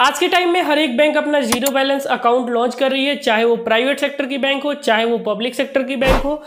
आज के टाइम में हर एक बैंक अपना जीरो बैलेंस अकाउंट लॉन्च कर रही है चाहे वो प्राइवेट सेक्टर की बैंक हो चाहे वो पब्लिक सेक्टर की बैंक हो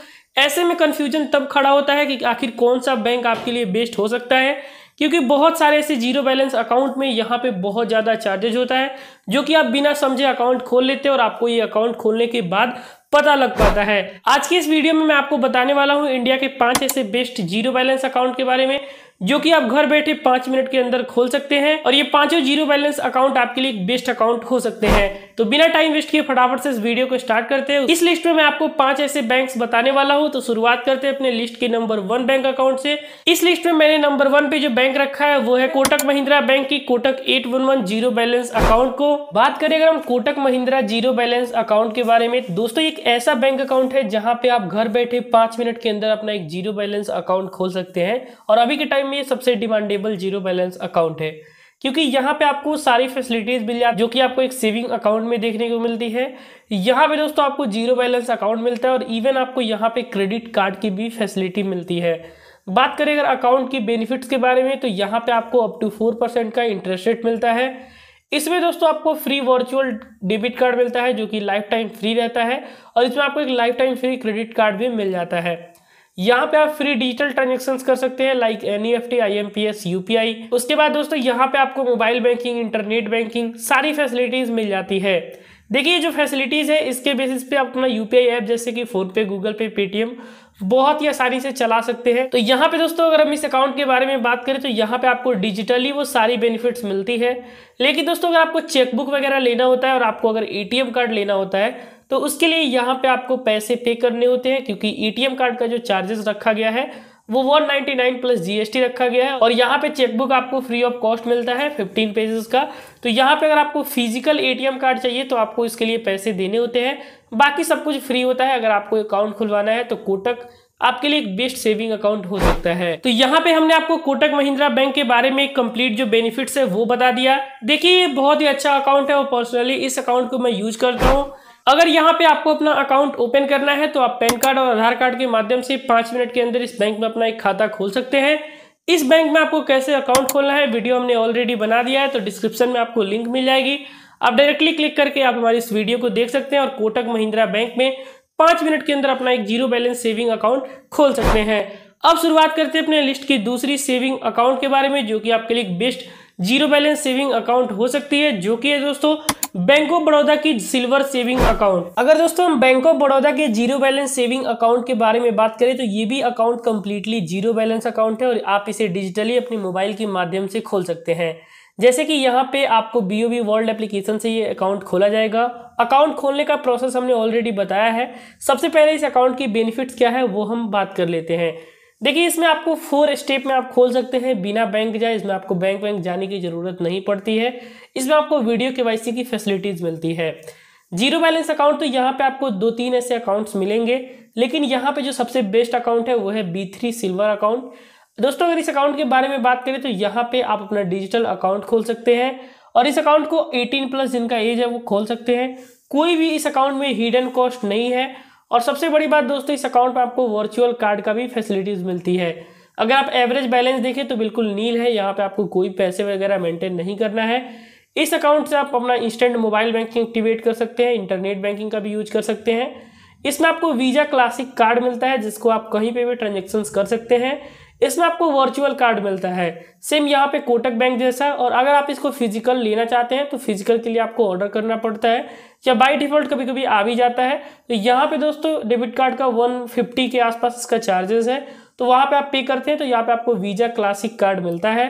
ऐसे में कन्फ्यूजन तब खड़ा होता है कि आखिर कौन सा बैंक आपके लिए बेस्ट हो सकता है क्योंकि बहुत सारे ऐसे जीरो बैलेंस अकाउंट में यहाँ पे बहुत ज़्यादा चार्जेज होता है जो कि आप बिना समझे अकाउंट खोल लेते हैं और आपको ये अकाउंट खोलने के बाद पता लग पाता है आज की इस वीडियो में मैं आपको बताने वाला हूँ इंडिया के पांच ऐसे बेस्ट जीरो बैलेंस अकाउंट के बारे में जो कि आप घर बैठे पांच मिनट के अंदर खोल सकते हैं और ये पांचों जीरो बैलेंस अकाउंट आपके लिए बेस्ट अकाउंट हो सकते हैं तो बिना टाइम वेस्ट किए फटाफट से इस वीडियो को स्टार्ट करते हैं इस लिस्ट में मैं आपको पांच ऐसे बैंक्स बताने वाला हूं तो शुरुआत करते हैं अपने लिस्ट के नंबर वन बैंक अकाउंट से इस लिस्ट में मैंने नंबर वन पे जो बैंक रखा है वो है कोटक महिंद्रा बैंक की Kotak eight one one zero balance account को बात करें अगर हम Kotak Mahindra zero balance account के बारे में दोस्तों एक ऐसा बैंक अकाउंट है जहाँ पे आप घर बैठे पांच मिनट के अंदर अपना एक जीरो बैलेंस अकाउंट खोल सकते हैं और अभी के टाइम टाइम ये सबसे डिमांडेबल जीरो बैलेंस अकाउंट है क्योंकि यहाँ पे आपको सारी फैसिलिटीज मिल जाती जो कि आपको एक सेविंग अकाउंट में देखने को मिलती है यहाँ पे दोस्तों आपको जीरो बैलेंस अकाउंट मिलता है और इवन आपको यहाँ पे क्रेडिट कार्ड की भी फैसिलिटी मिलती है बात करें अगर अकाउंट की बेनिफिट्स के बारे में तो यहाँ पे आपको अप टू फोर परसेंट का इंटरेस्ट रेट मिलता है इसमें दोस्तों आपको फ्री वर्चुअल डेबिट कार्ड मिलता है जो कि लाइफ टाइम फ्री रहता है और इसमें आपको एक lifetime free credit card भी मिल जाता है यहाँ पे आप फ्री डिजिटल ट्रांजेक्शन कर सकते हैं like N E F T I M P S U P I उसके बाद दोस्तों यहाँ पे आपको मोबाइल बैंकिंग इंटरनेट बैंकिंग सारी फैसिलिटीज मिल जाती है देखिए जो फैसिलिटीज़ है इसके बेसिस पे आप अपना यूपीआई ऐप जैसे कि फ़ोनपे गूगल पे पेटीएम बहुत ही आसानी से चला सकते हैं तो यहाँ पे दोस्तों अगर हम इस अकाउंट के बारे में बात करें तो यहाँ पे आपको डिजिटली वो सारी बेनिफिट्स मिलती है लेकिन दोस्तों अगर आपको चेकबुक वगैरह लेना होता है और आपको अगर एटीएम कार्ड लेना होता है तो उसके लिए यहाँ पे आपको पैसे पे करने होते हैं क्योंकि एटीएम कार्ड का जो चार्जेस रखा गया है वो 199 प्लस जीएसटी रखा गया है और यहाँ पे चेकबुक आपको फ्री ऑफ कॉस्ट मिलता है 15 पेजेस का तो यहाँ पे अगर आपको फिजिकल एटीएम कार्ड चाहिए तो आपको इसके लिए पैसे देने होते हैं बाकी सब कुछ फ्री होता है अगर आपको अकाउंट खुलवाना है तो कोटक आपके लिए एक बेस्ट सेविंग अकाउंट हो सकता है तो यहाँ पे हमने आपको कोटक महिंद्रा बैंक के बारे में कंप्लीट जो बेनिफिट्स है वो बता दिया देखिए ये बहुत ही अच्छा अकाउंट है और पर्सनली इस अकाउंट को मैं यूज करता हूँ अगर यहाँ पे आपको अपना अकाउंट ओपन करना है तो आप पैन कार्ड और आधार कार्ड के माध्यम से पाँच मिनट के अंदर इस बैंक में अपना एक खाता खोल सकते हैं इस बैंक में आपको कैसे अकाउंट खोलना है वीडियो हमने ऑलरेडी बना दिया है तो डिस्क्रिप्शन में आपको लिंक मिल जाएगी आप डायरेक्टली क्लिक करके आप हमारी इस वीडियो को देख सकते हैं और कोटक महिंद्रा बैंक में पाँच मिनट के अंदर अपना एक जीरो बैलेंस सेविंग अकाउंट खोल सकते हैं अब शुरुआत करते हैं अपने लिस्ट की दूसरी सेविंग अकाउंट के बारे में जो कि आपके लिए best zero balance saving account हो सकती है जो कि है दोस्तों बैंक ऑफ बड़ौदा की सिल्वर सेविंग अकाउंट अगर दोस्तों हम बैंक ऑफ बड़ौदा के जीरो बैलेंस सेविंग अकाउंट के बारे में बात करें तो ये भी account completely zero balance account है और आप इसे डिजिटली अपने मोबाइल के माध्यम से खोल सकते हैं जैसे कि यहाँ पे आपको B O B world application से ये अकाउंट खोला जाएगा अकाउंट खोलने का प्रोसेस हमने ऑलरेडी बताया है सबसे पहले इस अकाउंट की बेनिफिट्स क्या है वो हम बात कर लेते हैं देखिए इसमें आपको फोर स्टेप में आप खोल सकते हैं बिना बैंक जाए इसमें आपको बैंक बैंक जाने की ज़रूरत नहीं पड़ती है इसमें आपको वीडियो के की फैसिलिटीज़ मिलती है जीरो बैलेंस अकाउंट तो यहाँ पे आपको दो तीन ऐसे अकाउंट्स मिलेंगे लेकिन यहाँ पे जो सबसे बेस्ट अकाउंट है वो है बी थ्री सिल्वर अकाउंट दोस्तों अगर इस अकाउंट के बारे में बात करें तो यहाँ पे आप अपना डिजिटल अकाउंट खोल सकते हैं और इस अकाउंट को 18 प्लस जिनका एज है वो खोल सकते हैं कोई भी इस अकाउंट में हिडन कॉस्ट नहीं है और सबसे बड़ी बात दोस्तों इस अकाउंट पर आपको वर्चुअल कार्ड का भी फैसिलिटीज़ मिलती है अगर आप एवरेज बैलेंस देखें तो बिल्कुल नील है यहाँ पे आपको कोई पैसे वगैरह मेंटेन नहीं करना है इस अकाउंट से आप अपना इंस्टेंट मोबाइल बैंकिंग एक्टिवेट कर सकते हैं इंटरनेट बैंकिंग का भी यूज कर सकते हैं इसमें आपको वीज़ा क्लासिक कार्ड मिलता है जिसको आप कहीं पे भी ट्रांजेक्शन्स कर सकते हैं इसमें आपको वर्चुअल कार्ड मिलता है सेम यहाँ पे कोटक बैंक जैसा और अगर आप इसको फिजिकल लेना चाहते हैं तो फिजिकल के लिए आपको ऑर्डर करना पड़ता है या बाय डिफॉल्ट कभी कभी आ भी जाता है तो यहाँ पे दोस्तों डेबिट कार्ड का 150 के आसपास इसका चार्जेस है तो वहाँ पे आप पे करते हैं तो यहाँ पे आपको वीजा क्लासिक कार्ड मिलता है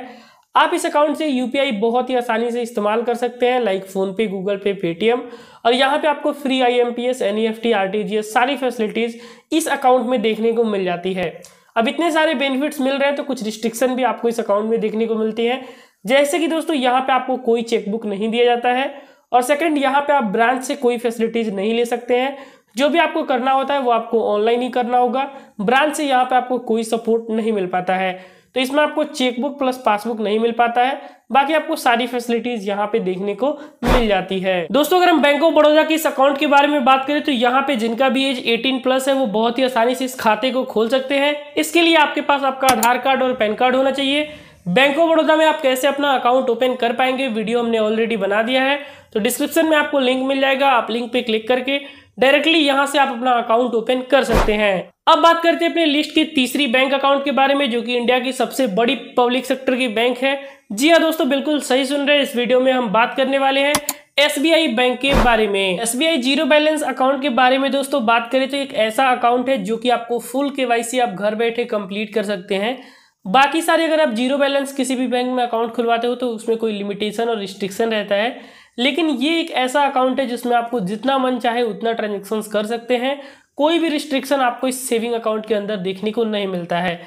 आप इस अकाउंट से यू बहुत ही आसानी से इस्तेमाल कर सकते हैं like PhonePe Google Pay Paytm और यहाँ पे आपको free I M P S N E F T R T G S सारी फैसिलिटीज़ इस अकाउंट में देखने को मिल जाती है अब इतने सारे बेनिफिट्स मिल रहे हैं तो कुछ रिस्ट्रिक्शन भी आपको इस अकाउंट में देखने को मिलती है जैसे कि दोस्तों यहाँ पे आपको कोई चेकबुक नहीं दिया जाता है और सेकंड यहाँ पे आप ब्रांच से कोई फैसिलिटीज नहीं ले सकते हैं जो भी आपको करना होता है वो आपको ऑनलाइन ही करना होगा ब्रांच से यहाँ पे आपको कोई सपोर्ट नहीं मिल पाता है तो इसमें आपको चेकबुक प्लस पासबुक नहीं मिल पाता है बाकी आपको सारी फैसिलिटीज यहाँ पे देखने को मिल जाती है दोस्तों अगर हम बैंक ऑफ बड़ौदा के इस अकाउंट के बारे में बात करें तो यहाँ पे जिनका भी एज 18 प्लस है वो बहुत ही आसानी से इस खाते को खोल सकते हैं इसके लिए आपके पास आपका आधार कार्ड और पैन कार्ड होना चाहिए बैंक ऑफ बड़ौदा में आप कैसे अपना अकाउंट ओपन कर पाएंगे वीडियो हमने ऑलरेडी बना दिया है तो डिस्क्रिप्शन में आपको लिंक मिल जाएगा आप लिंक पे क्लिक करके डायरेक्टली यहाँ से आप अपना अकाउंट ओपन कर सकते हैं अब बात करते हैं अपने लिस्ट के तीसरी बैंक अकाउंट के बारे में जो कि इंडिया की सबसे बड़ी पब्लिक सेक्टर की बैंक है जी हाँ दोस्तों बिल्कुल सही सुन रहे हैं इस वीडियो में हम बात करने वाले हैं एसबीआई बैंक के बारे में एसबीआई जीरो बैलेंस अकाउंट के बारे में दोस्तों बात करें तो एक ऐसा अकाउंट है जो कि आपको फुल के आप घर बैठे कंप्लीट कर सकते हैं बाकी सारे अगर आप जीरो बैलेंस किसी भी बैंक में अकाउंट खुलवाते हो तो उसमें कोई लिमिटेशन और रिस्ट्रिक्शन रहता है लेकिन ये एक ऐसा अकाउंट है जिसमें आपको जितना मन चाहे उतना ट्रांजेक्शन कर सकते हैं कोई भी रिस्ट्रिक्शन आपको इस सेविंग अकाउंट के अंदर देखने को नहीं मिलता है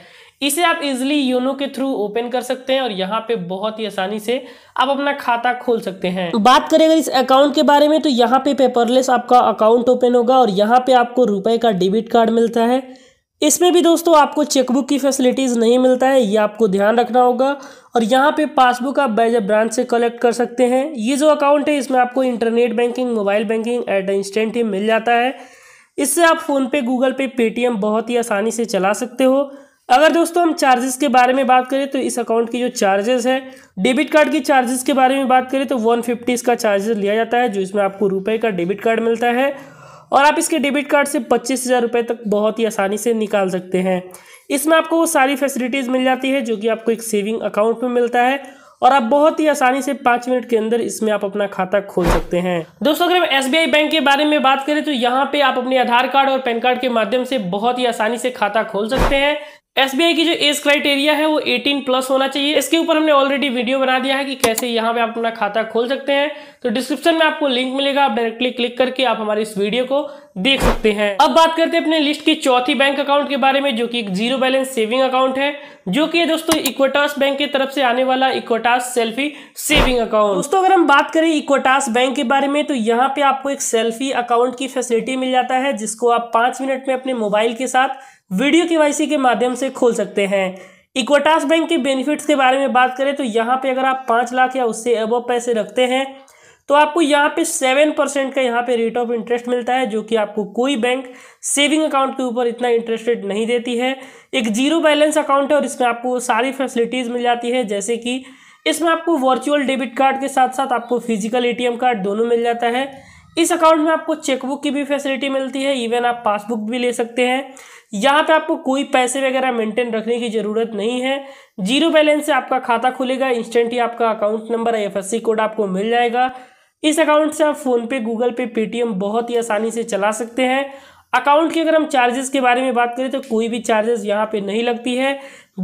इसे आप इजिली योनो के थ्रू ओपन कर सकते हैं और यहाँ पे बहुत ही आसानी से आप अपना खाता खोल सकते हैं बात करें अगर इस अकाउंट के बारे में तो यहाँ पे पेपरलेस आपका अकाउंट ओपन होगा और यहाँ पे आपको रुपए का डेबिट कार्ड मिलता है इसमें भी दोस्तों आपको चेकबुक की फैसिलिटीज़ नहीं मिलता है ये आपको ध्यान रखना होगा और यहाँ पे पासबुक आप बैज ब्रांच से कलेक्ट कर सकते हैं ये जो अकाउंट है इसमें आपको internet banking mobile banking at instant ही मिल जाता है इससे आप फ़ोन पे गूगल पे पेटीएम बहुत ही आसानी से चला सकते हो अगर दोस्तों हम चार्जेस के बारे में बात करें तो इस अकाउंट की जो चार्जेस है डेबिट कार्ड की चार्जेस के बारे में बात करें तो वन फिफ्टी इसका चार्जेस लिया जाता है जो इसमें आपको रुपए का डेबिट कार्ड मिलता है और आप इसके डेबिट कार्ड से पच्चीस हज़ार रुपये तक बहुत ही आसानी से निकाल सकते हैं इसमें आपको वो सारी फैसिलिटीज़ मिल जाती है जो कि आपको एक सेविंग अकाउंट में मिलता है और आप बहुत ही आसानी से पांच मिनट के अंदर इसमें आप अपना खाता खोल सकते हैं दोस्तों अगर हम एस बैंक के बारे में बात करें तो यहाँ पे आप अपने आधार कार्ड और पैन कार्ड के माध्यम से बहुत ही आसानी से खाता खोल सकते हैं एसबीआई की जो एज क्राइटेरिया है वो 18 प्लस होना चाहिए इसके ऊपर हमने ऑलरेडी वीडियो बना दिया है कि कैसे यहाँ पे आप अपना खाता खोल सकते हैं तो डिस्क्रिप्शन में आपको लिंक मिलेगा आप डायरेक्टली क्लिक करके आप हमारे इस वीडियो को देख सकते हैं अब बात करते हैं अपने लिस्ट की चौथी बैंक अकाउंट के बारे में जो की एक जीरो बैलेंस सेविंग अकाउंट है जो की दोस्तों इक्वेटास बैंक की तरफ से आने वाला इक्वेटास सेल्फी सेविंग अकाउंट दोस्तों अगर हम बात करें इक्वेटास बैंक के बारे में तो यहाँ पे आपको एक सेल्फी अकाउंट की फैसिलिटी मिल जाता है जिसको आप पांच मिनट में अपने मोबाइल के साथ वीडियो के के माध्यम से खोल सकते हैं इक्वाटास बैंक के बेनिफिट्स के बारे में बात करें तो यहाँ पे अगर आप पाँच लाख या उससे अब पैसे रखते हैं तो आपको यहाँ पे सेवन परसेंट का यहाँ पे रेट ऑफ इंटरेस्ट मिलता है जो कि आपको कोई बैंक सेविंग अकाउंट के ऊपर इतना इंटरेस्ट रेट नहीं देती है एक जीरो बैलेंस अकाउंट है और इसमें आपको सारी फैसिलिटीज़ मिल जाती है जैसे कि इसमें आपको वर्चुअल डेबिट कार्ड के साथ साथ आपको फिजिकल ए कार्ड दोनों मिल जाता है इस अकाउंट में आपको चेकबुक की भी फैसिलिटी मिलती है इवन आप पासबुक भी ले सकते हैं यहाँ पे आपको कोई पैसे वगैरह मेंटेन रखने की ज़रूरत नहीं है जीरो बैलेंस से आपका खाता खुलेगा इंस्टेंट ही आपका account number I F code आपको मिल जाएगा इस अकाउंट से आप फ़ोनपे गूगल पे पेटीएम बहुत ही आसानी से चला सकते हैं अकाउंट की अगर हम चार्जेस के बारे में बात करें तो कोई भी चार्जेस यहाँ पे नहीं लगती है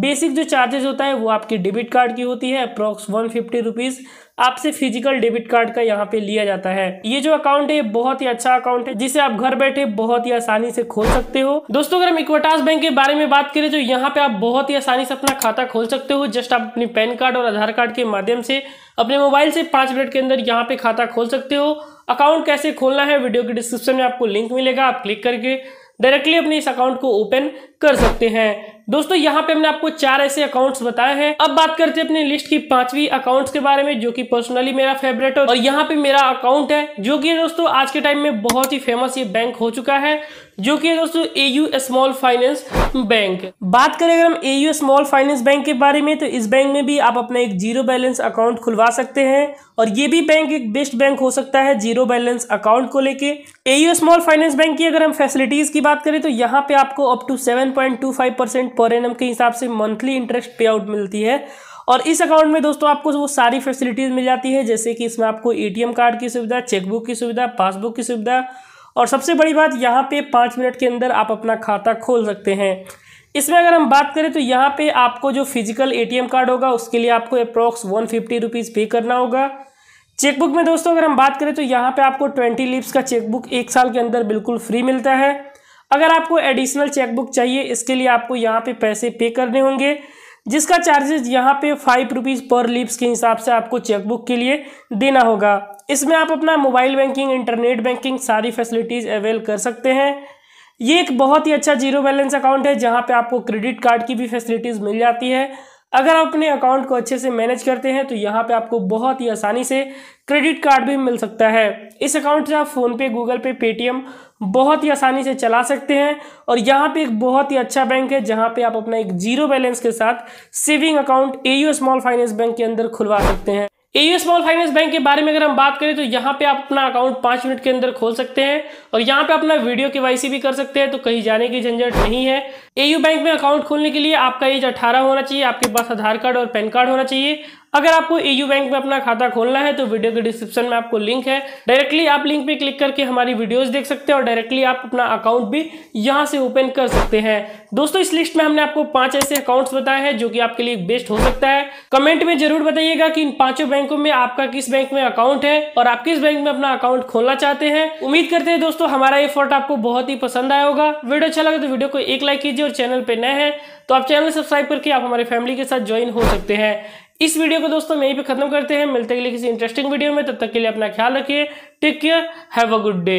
बेसिक जो चार्जेस होता है वो आपकी डेबिट कार्ड की होती है अप्रॉक्स वन फिफ्टी रुपीज़ आपसे फिजिकल डेबिट कार्ड का यहाँ पे लिया जाता है ये जो अकाउंट है ये बहुत ही अच्छा अकाउंट है जिसे आप घर बैठे बहुत ही आसानी से खोल सकते हो दोस्तों अगर हम इक्वाटास बैंक के बारे में बात करें तो यहाँ पे आप बहुत ही आसानी से अपना खाता खोल सकते हो जस्ट आप अपने पैन कार्ड और आधार कार्ड के माध्यम से अपने मोबाइल से पांच मिनट के अंदर यहाँ पे खाता खोल सकते हो अकाउंट कैसे खोलना है वीडियो के डिस्क्रिप्शन में आपको लिंक मिलेगा आप क्लिक करके डायरेक्टली अपने इस अकाउंट को ओपन कर सकते हैं दोस्तों यहाँ पे हमने आपको चार ऐसे अकाउंट्स बताए हैं अब बात करते हैं अपने लिस्ट की पांचवी अकाउंट्स के बारे में जो कि पर्सनली मेरा फेवरेट है और यहाँ पे मेरा अकाउंट है जो कि दोस्तों आज के टाइम में बहुत ही फेमस ये बैंक हो चुका है जो कि दोस्तों A U small finance bank बात करें अगर हम A U small finance bank के बारे में तो इस बैंक में भी आप अपना एक जीरो बैलेंस अकाउंट खुलवा सकते हैं और ये भी बैंक एक बेस्ट बैंक हो सकता है जीरो बैलेंस अकाउंट को लेके A U small finance bank की अगर हम फैसिलिटीज की बात करें तो यहाँ पे आपको अप टू सेवन 7.25 परसेंट पर एन के हिसाब से मंथली इंटरेस्ट पे आउट मिलती है और इस अकाउंट में दोस्तों आपको वो सारी फैसिलिटीज़ मिल जाती है जैसे कि इसमें आपको एटीएम कार्ड की सुविधा चेकबुक की सुविधा पासबुक की सुविधा और सबसे बड़ी बात यहाँ पे पाँच मिनट के अंदर आप अपना खाता खोल सकते हैं इसमें अगर हम बात करें तो यहाँ पे आपको जो फिजिकल एटीएम कार्ड होगा उसके लिए आपको अप्रोक्स वन फिफ्टी रुपीज़ पे करना होगा चेकबुक में दोस्तों अगर हम बात करें तो यहाँ पे आपको ट्वेंटी लीव्स का चेकबुक एक साल के अंदर बिल्कुल फ्री मिलता है अगर आपको एडिशनल चेकबुक चाहिए इसके लिए आपको यहाँ पे पैसे पे करने होंगे जिसका चार्जेस यहाँ पे फाइव रुपीज़ पर लिप्स के हिसाब से आपको चेकबुक के लिए देना होगा इसमें आप अपना मोबाइल बैंकिंग इंटरनेट बैंकिंग सारी फैसिलिटीज़ अवेल कर सकते हैं ये एक बहुत ही अच्छा जीरो बैलेंस अकाउंट है जहाँ पे आपको क्रेडिट कार्ड की भी फैसिलिटीज़ मिल जाती है अगर आप अपने अकाउंट को अच्छे से मैनेज करते हैं तो यहाँ पे आपको बहुत ही आसानी से क्रेडिट कार्ड भी मिल सकता है इस अकाउंट से आप फ़ोनपे गूगल पे पेटीएम बहुत ही आसानी से चला सकते हैं और यहाँ पे एक बहुत ही अच्छा बैंक है जहाँ पे आप अपना एक जीरो बैलेंस के साथ saving account AU small finance bank के अंदर खुलवा सकते हैं एयू स्मॉल फाइनेंस बैंक के बारे में अगर हम बात करें तो यहाँ पे आप अपना अकाउंट पाँच मिनट के अंदर खोल सकते हैं और यहाँ पे अपना वीडियो के भी कर सकते हैं तो कहीं जाने की झंझट नहीं है एयू बैंक में अकाउंट खोलने के लिए आपका एज अठारह होना चाहिए आपके पास आधार कार्ड और पैन कार्ड होना चाहिए अगर आपको एयू बैंक में अपना खाता खोलना है तो वीडियो के डिस्क्रिप्शन में आपको लिंक है डायरेक्टली आप लिंक पे क्लिक करके हमारी वीडियोस देख सकते हैं और डायरेक्टली आप अपना अकाउंट भी यहाँ से ओपन कर सकते हैं दोस्तों इस लिस्ट में हमने आपको पांच ऐसे अकाउंट्स बताए हैं जो कि आपके लिए बेस्ट हो सकता है कमेंट में जरूर बताइएगा कि इन पांचों बैंकों में आपका किस बैंक में अकाउंट है और आप किस बैंक में अपना अकाउंट खोलना चाहते हैं उम्मीद करते हैं दोस्तों हमारा एफर्ट आपको बहुत ही पसंद आया होगा वीडियो अच्छा लगा तो वीडियो को एक लाइक कीजिए और चैनल पर नए हैं तो आप चैनल सब्सक्राइब करके आप हमारे फैमिली के साथ ज्वाइन हो सकते हैं इस वीडियो को दोस्तों यहीं पे खत्म करते हैं मिलते के लिए किसी इंटरेस्टिंग वीडियो में तब तक के लिए अपना ख्याल रखिए take care have a good day